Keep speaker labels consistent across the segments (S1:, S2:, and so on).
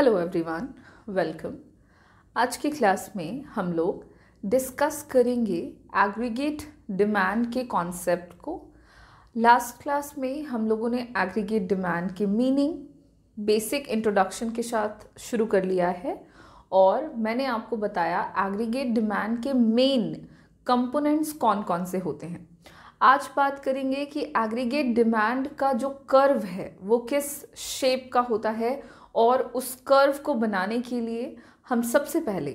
S1: hello everyone welcome आज की class में हम लोग डिस्कस करेंगे एग्रीगेट डिमांड के कॉन्सेप्ट को लास्ट क्लास में हम लोगों ने एग्रीगेट डिमांड के मीनिंग बेसिक इंट्रोडक्शन के साथ शुरू कर लिया है और मैंने आपको बताया एग्रीगेट डिमांड के मेन कंपोनेंट्स कौन कौन से होते हैं आज बात करेंगे कि एग्रीगेट डिमांड का जो कर्व है वो किस शेप का होता है और उस कर्व को बनाने के लिए हम सबसे पहले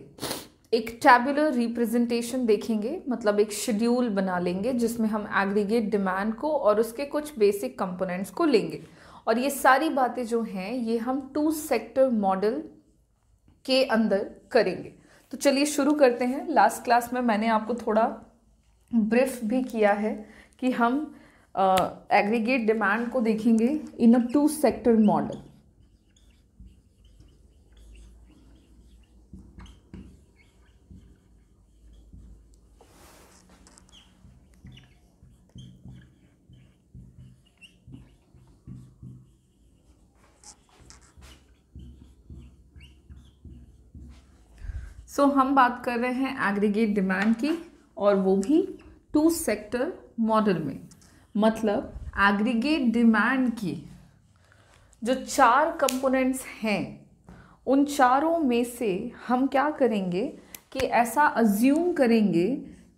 S1: एक टैबुलर रिप्रेजेंटेशन देखेंगे मतलब एक शेड्यूल बना लेंगे जिसमें हम एग्रीगेट डिमांड को और उसके कुछ बेसिक कंपोनेंट्स को लेंगे और ये सारी बातें जो हैं ये हम टू सेक्टर मॉडल के अंदर करेंगे तो चलिए शुरू करते हैं लास्ट क्लास में मैंने आपको थोड़ा ब्रीफ भी किया है कि हम एग्रीगेट uh, डिमांड को देखेंगे in a two sector model so so, हम बात कर रहे हैं एग्रीगेट डिमांड की और वो भी टू सेक्टर मॉडल में मतलब एग्रीगेट डिमांड की जो चार कंपोनेंट्स हैं उन चारों में से हम क्या करेंगे कि ऐसा अज्यूम करेंगे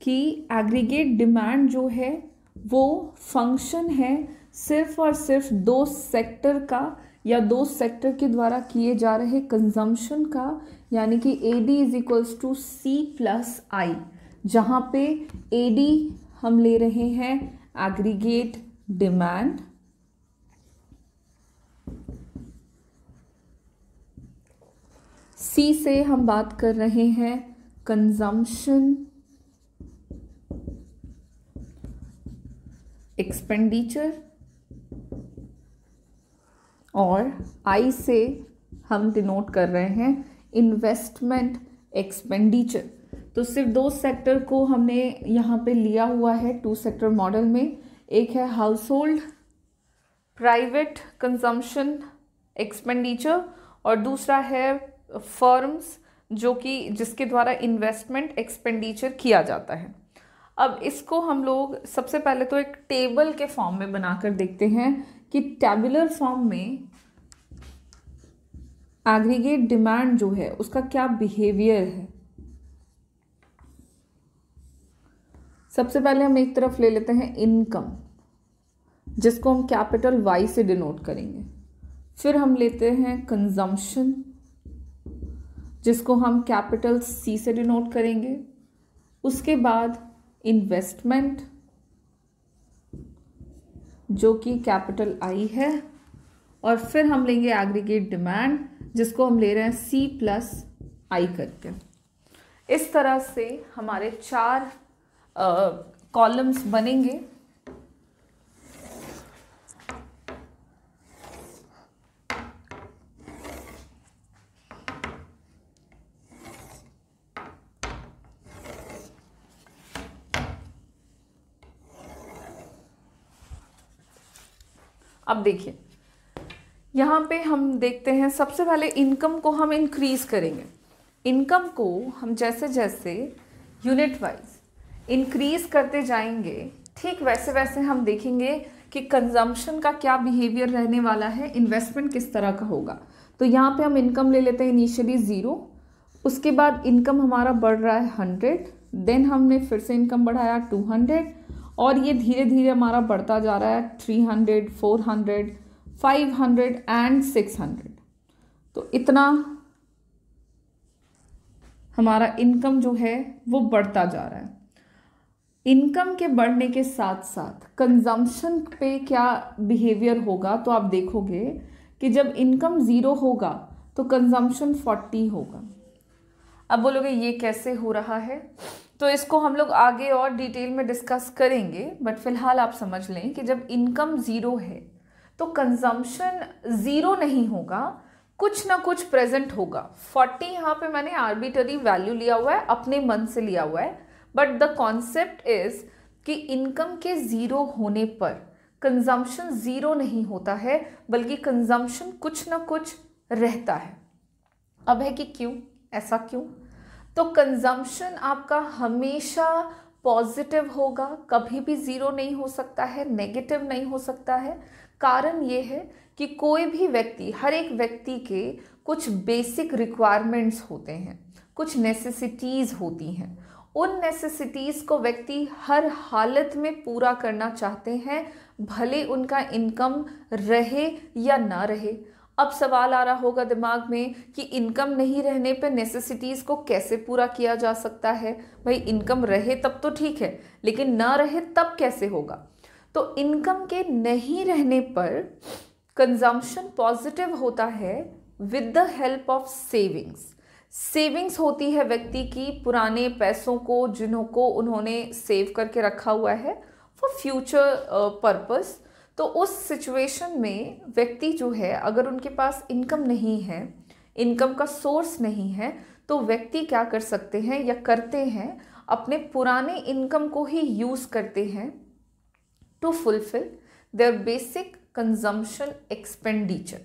S1: कि एग्रीगेट डिमांड जो है वो फंक्शन है सिर्फ और सिर्फ दो सेक्टर का या दो सेक्टर के द्वारा किए जा रहे कंजम्पशन का यानी कि A D is equals to C plus I जहाँ पे ए डी हम ले रहे हैं एग्रीगेट डिमांड सी से हम बात कर रहे हैं कंजम्पशन एक्सपेंडिचर और आई से हम डिनोट कर रहे हैं इन्वेस्टमेंट एक्सपेंडिचर तो सिर्फ दो सेक्टर को हमने यहाँ पे लिया हुआ है टू सेक्टर मॉडल में एक है household private consumption expenditure और दूसरा है फर्म्स जो कि जिसके द्वारा इन्वेस्टमेंट एक्सपेंडिचर किया जाता है अब इसको हम लोग सबसे पहले तो एक टेबल के फॉर्म में बनाकर देखते हैं कि टेबुलर फॉर्म में एग्रीगेट डिमांड जो है उसका क्या बिहेवियर है सबसे पहले हम एक तरफ ले लेते हैं इनकम जिसको हम कैपिटल वाई से डिनोट करेंगे फिर हम लेते हैं कंजम्पशन जिसको हम कैपिटल सी से डिनोट करेंगे उसके बाद इन्वेस्टमेंट जो कि कैपिटल आई है और फिर हम लेंगे एग्रीगेट डिमांड जिसको हम ले रहे हैं सी प्लस आई करके इस तरह से हमारे चार कॉलम्स बनेंगे अब देखिए यहाँ पे हम देखते हैं सबसे पहले इनकम को हम इंक्रीज़ करेंगे इनकम को हम जैसे जैसे यूनिट वाइज इंक्रीज़ करते जाएंगे ठीक वैसे वैसे हम देखेंगे कि कंजम्पशन का क्या बिहेवियर रहने वाला है इन्वेस्टमेंट किस तरह का होगा तो यहाँ पे हम इनकम ले लेते हैं इनिशियली ज़ीरो उसके बाद इनकम हमारा बढ़ रहा है हंड्रेड देन हमने फिर से इनकम बढ़ाया टू हंड्रेड और ये धीरे धीरे हमारा बढ़ता जा रहा है three hundred four hundred five hundred and six hundred तो इतना हमारा इनकम जो है वो बढ़ता जा रहा है इनकम के बढ़ने के साथ साथ कंजम्पशन पे क्या बिहेवियर होगा तो आप देखोगे कि जब इनकम ज़ीरो होगा तो कंजम्पशन फोर्टी होगा अब बोलोगे ये कैसे हो रहा है तो इसको हम लोग आगे और डिटेल में डिस्कस करेंगे बट फिलहाल आप समझ लें कि जब इनकम ज़ीरो है तो कंजम्पशन ज़ीरो नहीं होगा कुछ ना कुछ प्रेजेंट होगा फोर्टी यहाँ पे मैंने आर्बिटरी वैल्यू लिया हुआ है अपने मन से लिया हुआ है बट द कॉन्सेप्ट इज़ कि इनकम के ज़ीरो होने पर कंजम्पशन ज़ीरो नहीं होता है बल्कि कंजम्पशन कुछ ना कुछ रहता है अब है कि क्यों ऐसा क्यों तो कंजम्पशन आपका हमेशा पॉजिटिव होगा कभी भी ज़ीरो नहीं हो सकता है नेगेटिव नहीं हो सकता है कारण ये है कि कोई भी व्यक्ति हर एक व्यक्ति के कुछ बेसिक रिक्वायरमेंट्स होते हैं कुछ नेसेसिटीज़ होती हैं उन नेसेसिटीज़ को व्यक्ति हर हालत में पूरा करना चाहते हैं भले उनका इनकम रहे या ना रहे अब सवाल आ रहा होगा दिमाग में कि इनकम नहीं रहने पर नेसेसिटीज़ को कैसे पूरा किया जा सकता है भाई इनकम रहे तब तो ठीक है लेकिन ना रहे तब कैसे होगा तो इनकम के नहीं रहने पर कंजम्पशन पॉजिटिव होता है with the help of savings savings होती है व्यक्ति की पुराने पैसों को जिन्हों को उन्होंने सेव करके रखा हुआ है फॉर फ्यूचर पर्पस तो उस सिचुएशन में व्यक्ति जो है अगर उनके पास इनकम नहीं है इनकम का सोर्स नहीं है तो व्यक्ति क्या कर सकते हैं या करते हैं अपने पुराने इनकम को ही यूज़ करते हैं to fulfil their basic consumption expenditure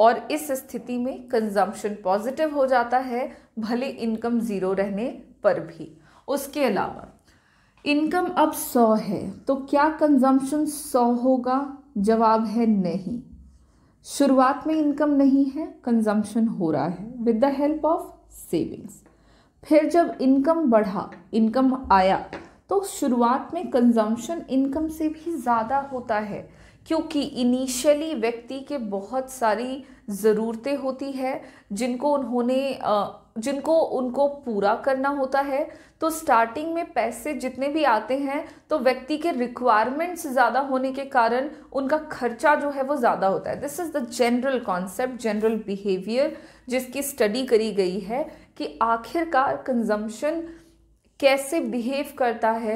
S1: और इस स्थिति में कंजम्पशन पॉजिटिव हो जाता है भले इनकम ज़ीरो रहने पर भी उसके अलावा इनकम अब सौ है तो क्या कंजम्पशन सौ होगा जवाब है नहीं शुरुआत में इनकम नहीं है कंजम्पशन हो रहा है with the help of savings फिर जब इनकम बढ़ा इनकम आया तो शुरुआत में कंजम्पशन इनकम से भी ज़्यादा होता है क्योंकि इनिशियली व्यक्ति के बहुत सारी ज़रूरतें होती है जिनको उन्होंने जिनको उनको पूरा करना होता है तो स्टार्टिंग में पैसे जितने भी आते हैं तो व्यक्ति के रिक्वायरमेंट्स ज़्यादा होने के कारण उनका खर्चा जो है वो ज़्यादा होता है this is the general concept general behaviour जिसकी स्टडी करी गई है कि आखिरकार कंजम्पशन कैसे बिहेव करता है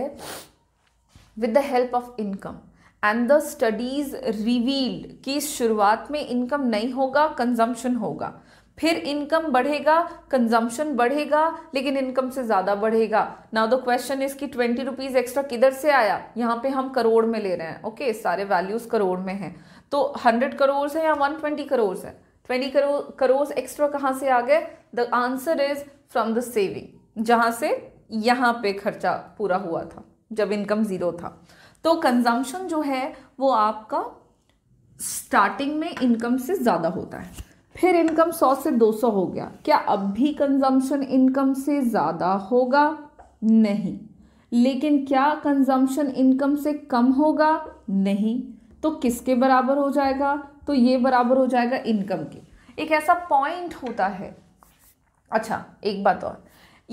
S1: with the help of income and the studies reveal कि शुरुआत में इनकम नहीं होगा कंजम्पशन होगा फिर इनकम बढ़ेगा कंजम्पशन बढ़ेगा लेकिन इनकम से ज़्यादा बढ़ेगा नाउ द क्वेश्चन इज कि ट्वेंटी रुपीज़ एक्स्ट्रा किधर से आया यहाँ पे हम करोड़ में ले रहे हैं ओके okay, सारे वैल्यूज़ करोड़ में हैं तो हंड्रेड करोड़ है या वन ट्वेंटी करोड़ है ट्वेंटी करोड़ करोड़ एक्स्ट्रा कहाँ से आ गए the answer is from the saving जहाँ से यहाँ पे खर्चा पूरा हुआ था जब इनकम ज़ीरो था तो कंजम्पशन जो है वो आपका स्टार्टिंग में इनकम से ज़्यादा होता है फिर इनकम 100 से 200 हो गया क्या अब भी कंजम्पशन इनकम से ज़्यादा होगा नहीं लेकिन क्या कंजम्पशन इनकम से कम होगा नहीं तो किसके बराबर हो जाएगा तो ये बराबर हो जाएगा इनकम के एक ऐसा पॉइंट होता है अच्छा एक बात और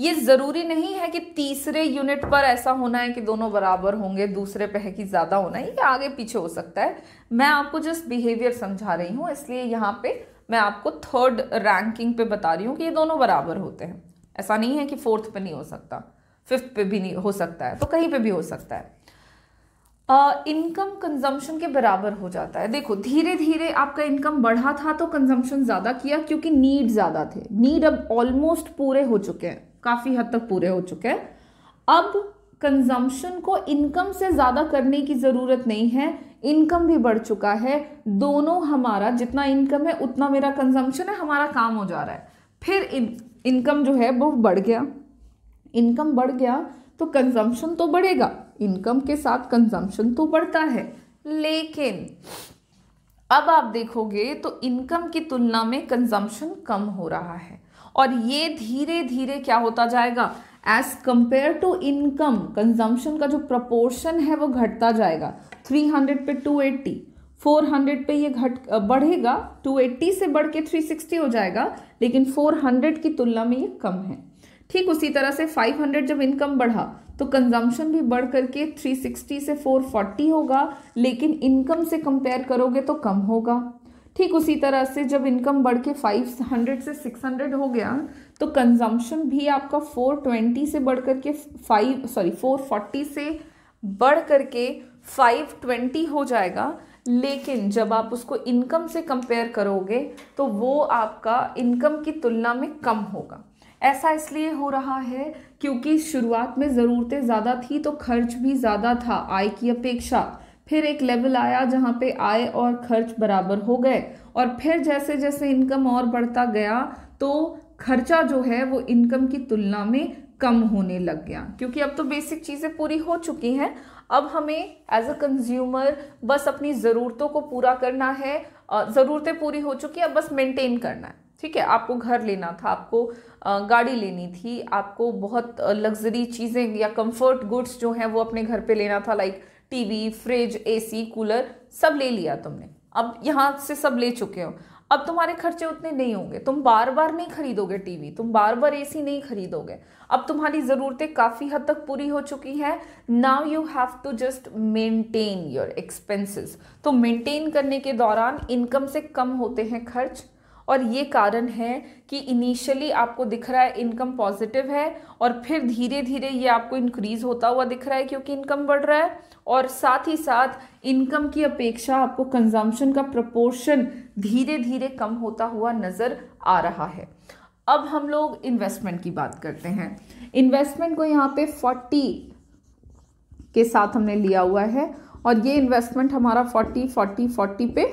S1: ये ज़रूरी नहीं है कि तीसरे यूनिट पर ऐसा होना है कि दोनों बराबर होंगे दूसरे पे है कि ज़्यादा होना है ये आगे पीछे हो सकता है मैं आपको जस्ट बिहेवियर समझा रही हूँ इसलिए यहाँ पे मैं आपको थर्ड रैंकिंग पे बता रही हूँ कि ये दोनों बराबर होते हैं ऐसा नहीं है कि फोर्थ पे नहीं हो सकता फिफ्थ पे भी नहीं हो सकता है तो कहीं पे भी हो सकता है इनकम uh, कंजम्पशन के बराबर हो जाता है देखो धीरे धीरे आपका इनकम बढ़ा था तो कंजम्पशन ज़्यादा किया क्योंकि नीड ज़्यादा थे नीड अब ऑलमोस्ट पूरे हो चुके हैं काफ़ी हद तक पूरे हो चुके हैं अब कंजम्पशन को इनकम से ज़्यादा करने की ज़रूरत नहीं है इनकम भी बढ़ चुका है दोनों हमारा जितना इनकम है उतना मेरा कंजम्पशन है हमारा काम हो जा रहा है फिर इन इनकम जो है वो बढ़ गया इनकम बढ़ गया तो कंजम्पशन तो बढ़ेगा इनकम के साथ कंजम्पशन तो बढ़ता है लेकिन अब आप देखोगे तो इनकम की तुलना में कंजम्पशन कम हो रहा है और ये धीरे धीरे क्या होता जाएगा as compare to income consumption का जो प्रपोर्शन है वो घटता जाएगा 300 पे 280 400 पे ये घट बढ़ेगा 280 से बढ़ के 360 हो जाएगा लेकिन 400 की तुलना में ये कम है ठीक उसी तरह से 500 जब इनकम बढ़ा तो कंजम्पशन भी बढ़ करके 360 से 440 होगा लेकिन इनकम से कंपेयर करोगे तो कम होगा ठीक उसी तरह से जब इनकम बढ़ के फाइव हंड्रेड से सिक्स हंड्रेड हो गया तो कंजम्पशन भी आपका फोर ट्वेंटी से बढ़ कर के फाइव सॉरी फोर फोर्टी से बढ़ करके फाइव ट्वेंटी हो जाएगा लेकिन जब आप उसको इनकम से कंपेयर करोगे तो वो आपका इनकम की तुलना में कम होगा ऐसा इसलिए हो रहा है क्योंकि शुरुआत में ज़रूरतें ज़्यादा थी तो खर्च भी ज़्यादा था आय की अपेक्षा फिर एक लेवल आया जहाँ पे आय और खर्च बराबर हो गए और फिर जैसे जैसे इनकम और बढ़ता गया तो खर्चा जो है वो इनकम की तुलना में कम होने लग गया क्योंकि अब तो बेसिक चीज़ें पूरी हो चुकी हैं अब हमें एज अ कंज्यूमर बस अपनी ज़रूरतों को पूरा करना है ज़रूरतें पूरी हो चुकी हैं अब बस मेंटेन करना है ठीक है आपको घर लेना था आपको गाड़ी लेनी थी आपको बहुत लग्जरी चीज़ें या कंफर्ट गुड्स जो हैं वो अपने घर पे लेना था like TV fridge AC cooler सब ले लिया तुमने अब यहाँ से सब ले चुके हो अब तुम्हारे खर्चे उतने नहीं होंगे तुम बार बार नहीं खरीदोगे टीवी तुम बार बार एसी नहीं खरीदोगे अब तुम्हारी ज़रूरतें काफ़ी हद तक पूरी हो चुकी हैं now you have to just maintain your expenses तो मेंटेन करने के दौरान इनकम से कम होते हैं खर्च और ये कारण है कि इनिशियली आपको दिख रहा है इनकम पॉजिटिव है और फिर धीरे धीरे ये आपको इंक्रीज़ होता हुआ दिख रहा है क्योंकि इनकम बढ़ रहा है और साथ ही साथ इनकम की अपेक्षा आपको कंजम्पशन का प्रपोर्शन धीरे धीरे कम होता हुआ नज़र आ रहा है अब हम लोग इन्वेस्टमेंट की बात करते हैं इन्वेस्टमेंट को यहाँ पे 40 के साथ हमने लिया हुआ है और ये इन्वेस्टमेंट हमारा 40 40 40 पे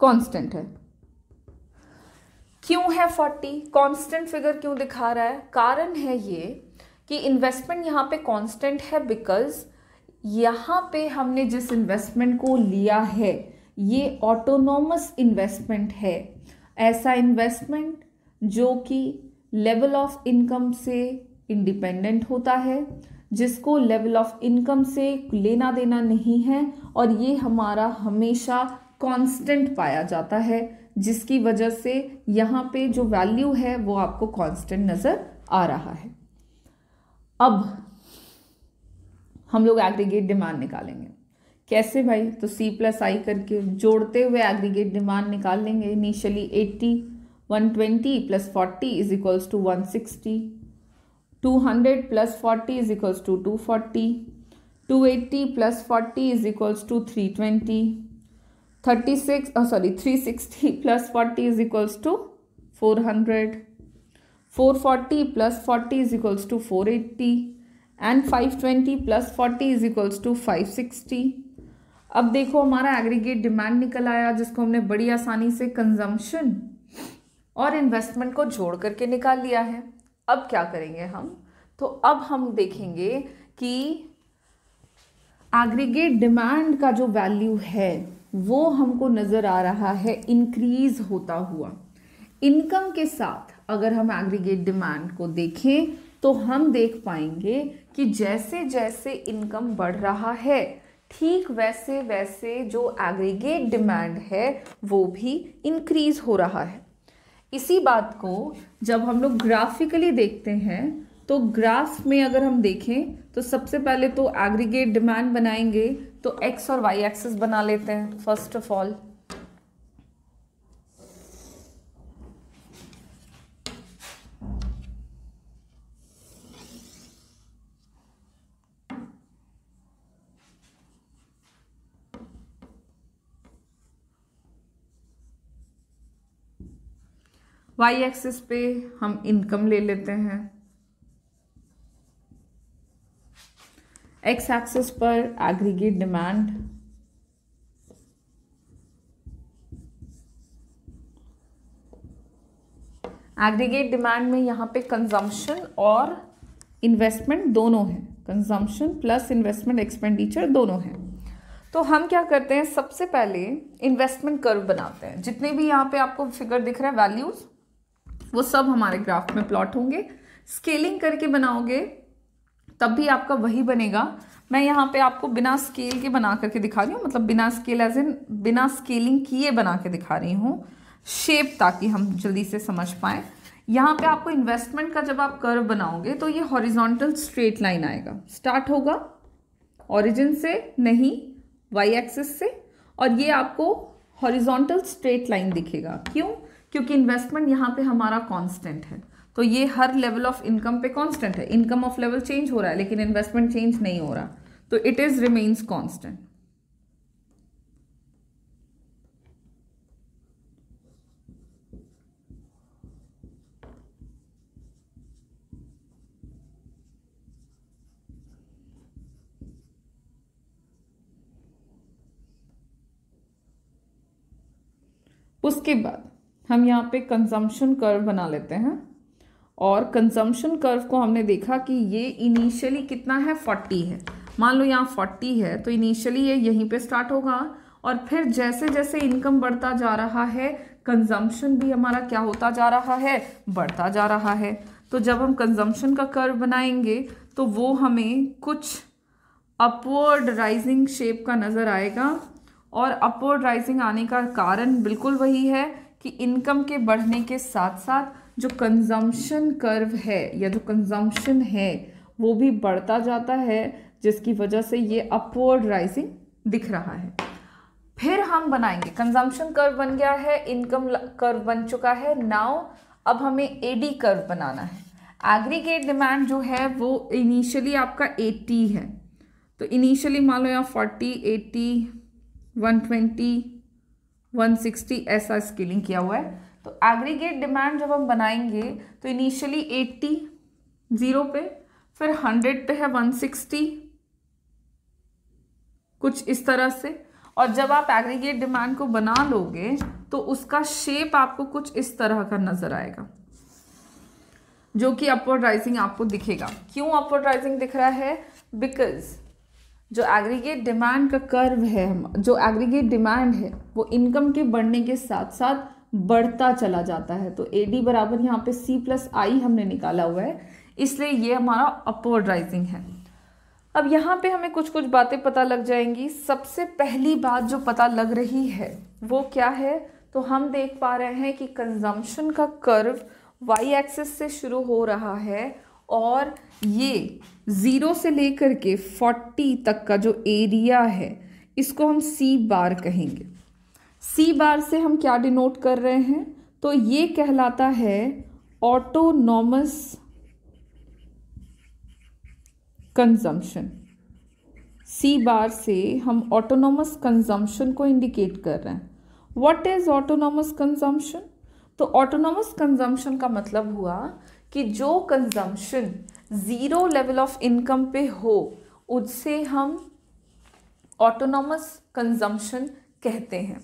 S1: कांस्टेंट है क्यों है फोर्टी कांस्टेंट फिगर क्यों दिखा रहा है कारण है ये कि इन्वेस्टमेंट यहाँ पे कांस्टेंट है बिकॉज यहाँ पे हमने जिस इन्वेस्टमेंट को लिया है ये ऑटोनोमस इन्वेस्टमेंट है ऐसा इन्वेस्टमेंट जो कि लेवल ऑफ इनकम से इंडिपेंडेंट होता है जिसको लेवल ऑफ इनकम से लेना देना नहीं है और ये हमारा हमेशा कांस्टेंट पाया जाता है जिसकी वजह से यहाँ पे जो वैल्यू है वो आपको कांस्टेंट नज़र आ रहा है अब हम लोग एग्रीगेट डिमांड निकालेंगे कैसे भाई तो सी प्लस आई करके जोड़ते हुए एग्रीगेट डिमांड निकाल लेंगे initially eighty one twenty plus forty is equals to one sixty two hundred plus forty is equals to two forty two eighty plus forty is equals to three twenty thirty six sorry three sixty plus forty is equals to four hundred four forty plus forty is equals to four eighty and five twenty plus forty is equals to five sixty अब देखो हमारा aggregate demand निकल आया जिसको हमने बड़ी आसानी से कंजम्पशन और इन्वेस्टमेंट को जोड़ करके निकाल लिया है अब क्या करेंगे हम तो अब हम देखेंगे कि एग्रीगेट डिमांड का जो वैल्यू है वो हमको नज़र आ रहा है इंक्रीज होता हुआ इनकम के साथ अगर हम एग्रीगेट डिमांड को देखें तो हम देख पाएंगे कि जैसे जैसे इनकम बढ़ रहा है ठीक वैसे वैसे जो एग्रीगेट डिमांड है वो भी इंक्रीज हो रहा है इसी बात को जब हम लोग ग्राफिकली देखते हैं तो ग्राफ में अगर हम देखें तो सबसे पहले तो एग्रीगेट डिमांड बनाएंगे तो एक्स और वाई एक्सेस बना लेते हैं first of all Y axis पे हम इनकम ले लेते हैं एक्स एक्सेस पर एग्रीगेट डिमांड एग्रीगेट डिमांड में यहां पे कंजम्पशन और इन्वेस्टमेंट दोनों है कंजम्पशन प्लस इन्वेस्टमेंट एक्सपेंडिचर दोनों है तो हम क्या करते हैं सबसे पहले इन्वेस्टमेंट कर्व बनाते हैं जितने भी यहाँ पे आपको फिगर दिख रहा है वैल्यूज़ वो सब हमारे ग्राफ में प्लॉट होंगे स्केलिंग करके बनाओगे तब भी आपका वही बनेगा मैं यहाँ पे आपको बिना स्केल के बना करके दिखा रही हूँ मतलब बिना स्केल एज इन बिना स्केलिंग किए बना के दिखा रही हूँ शेप ताकि हम जल्दी से समझ पाएँ यहाँ पे आपको इन्वेस्टमेंट का जब आप कर्व बनाओगे तो ये हॉरिजॉन्टल स्ट्रेट लाइन आएगा स्टार्ट होगा ओरिजिन से नहीं वाई एक्सिस से और ये आपको हॉरिजॉन्टल स्ट्रेट लाइन दिखेगा क्यों क्योंकि इन्वेस्टमेंट यहाँ पे हमारा कांस्टेंट है तो ये हर लेवल ऑफ इनकम पे कांस्टेंट है इनकम ऑफ लेवल चेंज हो रहा है लेकिन इन्वेस्टमेंट चेंज नहीं हो रहा तो इट इज रिमेन्स कॉन्स्टेंट उसके बाद हम यहाँ पे कंजम्पशन कर्व बना लेते हैं और कंजम्पशन कर्व को हमने देखा कि ये इनिशियली कितना है फोर्टी है मान लो यहाँ फोर्टी है तो इनिशियली ये यहीं पे स्टार्ट होगा और फिर जैसे जैसे इनकम बढ़ता जा रहा है कंजम्पशन भी हमारा क्या होता जा रहा है बढ़ता जा रहा है तो जब हम कंजम्पशन का कर्व बनाएंगे तो वो हमें कुछ अपवर्ड राइजिंग शेप का नज़र आएगा और अपवर्ड राइजिंग आने का कारण बिल्कुल वही है कि इनकम के बढ़ने के साथ साथ जो कंजम्पशन कर्व है या जो कंजम्पशन है वो भी बढ़ता जाता है जिसकी वजह से ये अपवर्ड राइजिंग दिख रहा है फिर हम बनाएंगे कंजम्पशन कर्व बन गया है इनकम कर्व बन चुका है नाउ अब हमें एडी कर्व बनाना है एग्रीगेट डिमांड जो है वो इनिशियली आपका 80 है तो इनिशियली मान लो यहाँ 40, 80, 120, 160 ऐसा स्केलिंग किया हुआ है तो एग्रीगेट डिमांड जब हम बनाएंगे तो इनिशियली 80 ज़ीरो पे फिर 100 पे है 160 कुछ इस तरह से और जब आप एग्रीगेट डिमांड को बना लोगे तो उसका शेप आपको कुछ इस तरह का नज़र आएगा जो कि अपवर्ड राइजिंग आपको दिखेगा क्यों अपवर्ड राइजिंग दिख रहा है बिकॉज जो एग्रीगेट डिमांड का कर्व है जो एग्रीगेट डिमांड है वो इनकम के बढ़ने के साथ साथ बढ़ता चला जाता है तो ए डी बराबर यहाँ पे सी प्लस आई हमने निकाला हुआ है इसलिए ये हमारा अपवर्ड राइजिंग है अब यहाँ पे हमें कुछ कुछ बातें पता लग जाएंगी सबसे पहली बात जो पता लग रही है वो क्या है तो हम देख पा रहे हैं कि कंजम्पशन का कर्व वाई एक्सेस से शुरू हो रहा है और ये ज़ीरो से लेकर के फोर्टी तक का जो एरिया है इसको हम सी बार कहेंगे सी बार से हम क्या डिनोट कर रहे हैं तो ये कहलाता है ऑटोनॉमस कंजम्पशन सी बार से हम ऑटोनॉमस कंजम्पशन को इंडिकेट कर रहे हैं व्हाट इज़ ऑटोनॉमस कंजम्पशन तो ऑटोनॉमस कंजम्पशन का मतलब हुआ कि जो consumption zero level of income पे हो उससे हम ऑटोनॉमस कंजम्पशन कहते हैं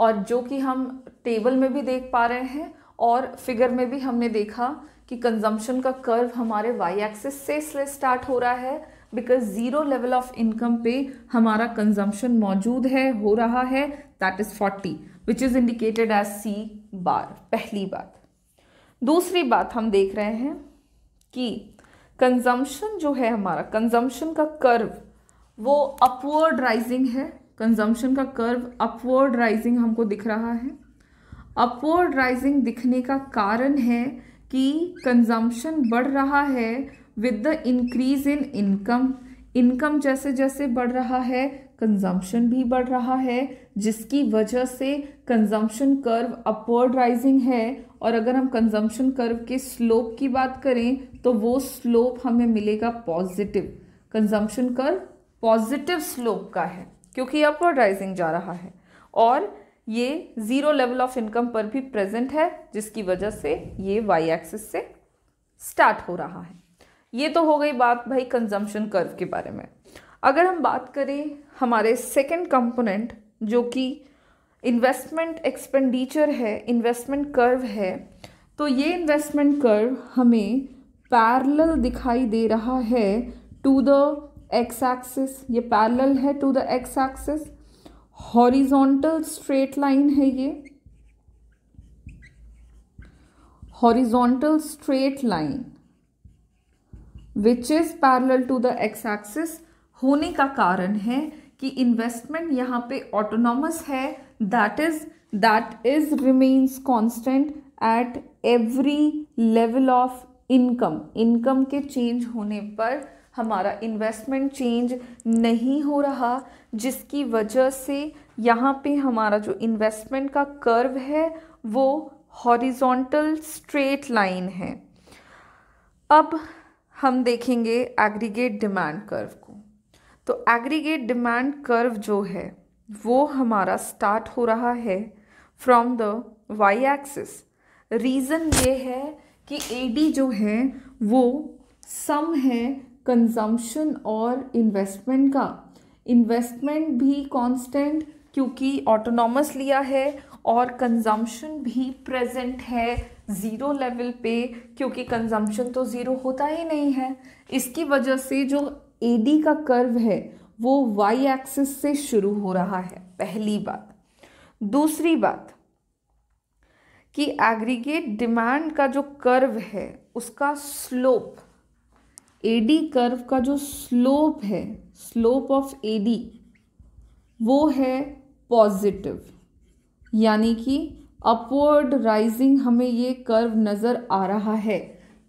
S1: और जो कि हम टेबल में भी देख पा रहे हैं और फिगर में भी हमने देखा कि कंजम्पशन का कर्व हमारे वाई एक्सिस से इसलिए स्टार्ट हो रहा है because zero level of income पे हमारा कंजम्पशन मौजूद है हो रहा है that is forty which is indicated as C bar पहली बात दूसरी बात हम देख रहे हैं कि कंजम्पशन जो है हमारा कंजम्पशन का कर्व वो अपवर्ड राइजिंग है कंजम्पशन का कर्व अपवर्ड राइजिंग हमको दिख रहा है अपवर्ड राइजिंग दिखने का कारण है कि कंजम्पशन बढ़ रहा है with the increase in income income जैसे जैसे बढ़ रहा है कंजम्पशन भी बढ़ रहा है जिसकी वजह से कंजम्पशन कर्व अपवर्ड राइजिंग है और अगर हम कंजम्पशन कर्व के स्लोप की बात करें तो वो स्लोप हमें मिलेगा positive consumption curve positive slope का है क्योंकि अपवर्ड राइजिंग जा रहा है और ये ज़ीरो लेवल ऑफ इनकम पर भी प्रेजेंट है जिसकी वजह से ये वाई एक्सिस से स्टार्ट हो रहा है ये तो हो गई बात भाई कंजम्पशन कर्व के बारे में अगर हम बात करें हमारे सेकेंड कंपोनेंट जो कि इन्वेस्टमेंट एक्सपेंडिचर है इन्वेस्टमेंट कर्व है तो ये इन्वेस्टमेंट कर्व हमें पैरल दिखाई दे रहा है टू द एक्स एक्सिस ये पैरेलल है to the X axis horizontal straight line है ये horizontal straight line which is parallel to the X axis होने का कारण है कि इन्वेस्टमेंट यहाँ पे ऑटोनॉमस है that is that is remains constant at every level of income income के चेंज होने पर हमारा इन्वेस्टमेंट चेंज नहीं हो रहा जिसकी वजह से यहाँ पे हमारा जो इन्वेस्टमेंट का कर्व है वो हॉरिजॉन्टल स्ट्रेट लाइन है अब हम देखेंगे एग्रीगेट डिमांड कर्व को तो एग्रीगेट डिमांड कर्व जो है वो हमारा स्टार्ट हो रहा है from the Y axis reason ये है कि एडी जो है वो सम है कंजम्पशन और इन्वेस्टमेंट का इन्वेस्टमेंट भी कांस्टेंट क्योंकि ऑटोनॉमस लिया है और कंजम्पशन भी प्रेजेंट है ज़ीरो लेवल पे क्योंकि कंजम्पशन तो ज़ीरो होता ही नहीं है इसकी वजह से जो डी का कर्व है वो वाई एक्सिस से शुरू हो रहा है पहली बात दूसरी बात कि एग्रीगेट डिमांड का जो कर्व है उसका स्लोप एडी कर्व का जो स्लोप है स्लोप ऑफ एडी वो है पॉजिटिव यानी कि अपवर्ड राइजिंग हमें ये कर्व नज़र आ रहा है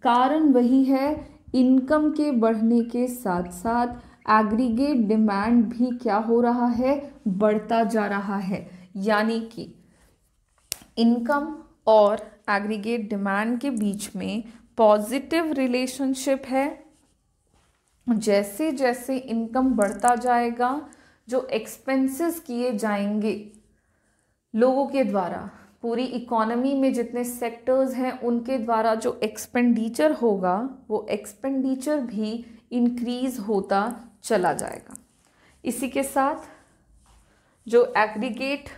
S1: कारण वही है इनकम के बढ़ने के साथ साथ एग्रीगेट डिमांड भी क्या हो रहा है बढ़ता जा रहा है यानी कि इनकम और एग्रीगेट डिमांड के बीच में पॉजिटिव रिलेशनशिप है जैसे जैसे इनकम बढ़ता जाएगा जो एक्सपेंसेस किए जाएंगे लोगों के द्वारा पूरी इकोनॉमी में जितने सेक्टर्स हैं उनके द्वारा जो एक्सपेंडिचर होगा वो एक्सपेंडिचर भी इंक्रीज होता चला जाएगा इसी के साथ जो एग्रीगेट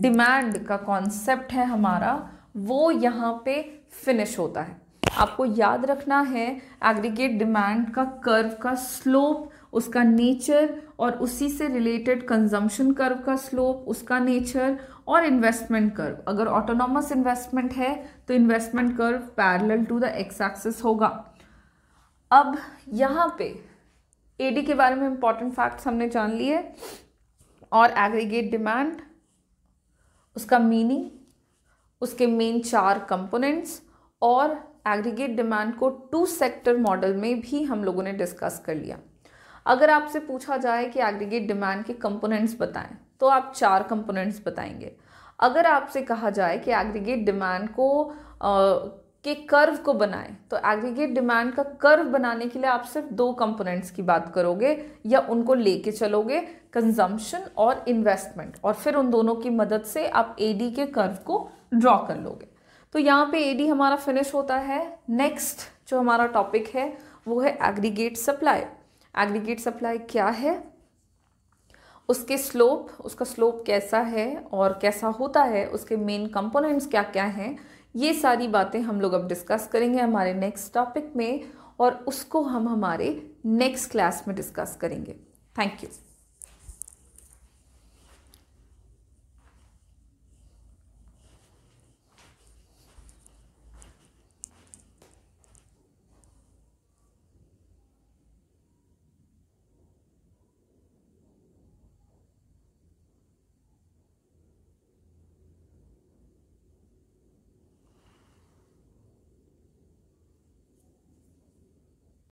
S1: डिमांड का कॉन्सेप्ट है हमारा वो यहाँ पे फिनिश होता है आपको याद रखना है एग्रीगेट डिमांड का कर्व का स्लोप उसका नेचर और उसी से रिलेटेड कंजम्पशन कर्व का स्लोप उसका नेचर और इन्वेस्टमेंट कर्व अगर ऑटोनॉमस इन्वेस्टमेंट है तो investment curve parallel to the X axis होगा अब यहाँ पे एडी के बारे में इंपॉर्टेंट फैक्ट्स हमने जान लिए और एग्रीगेट डिमांड उसका मीनिंग उसके मेन चार कंपोनेंट्स और एग्रीगेट डिमांड को टू सेक्टर मॉडल में भी हम लोगों ने डिस्कस कर लिया अगर आपसे पूछा जाए कि एग्रीगेट डिमांड के कंपोनेंट्स बताएं तो आप चार कंपोनेंट्स बताएंगे अगर आपसे कहा जाए कि एग्रीगेट डिमांड को आ, के कर्व को बनाएं तो एग्रीगेट डिमांड का कर्व बनाने के लिए आप सिर्फ दो कंपोनेंट्स की बात करोगे या उनको लेके चलोगे कंजम्पशन और इन्वेस्टमेंट और फिर उन दोनों की मदद से आप एडी के कर्व को ड्रॉ कर लोगे तो यहाँ पे एडी हमारा फिनिश होता है नेक्स्ट जो हमारा टॉपिक है वो है एग्रीगेट सप्लाई एग्रीगेट सप्लाई क्या है उसके स्लोप उसका स्लोप कैसा है और कैसा होता है उसके मेन कंपोनेंट्स क्या क्या हैं ये सारी बातें हम लोग अब डिस्कस करेंगे हमारे नेक्स्ट टॉपिक में और उसको हम हमारे नेक्स्ट क्लास में डिस्कस करेंगे थैंक यू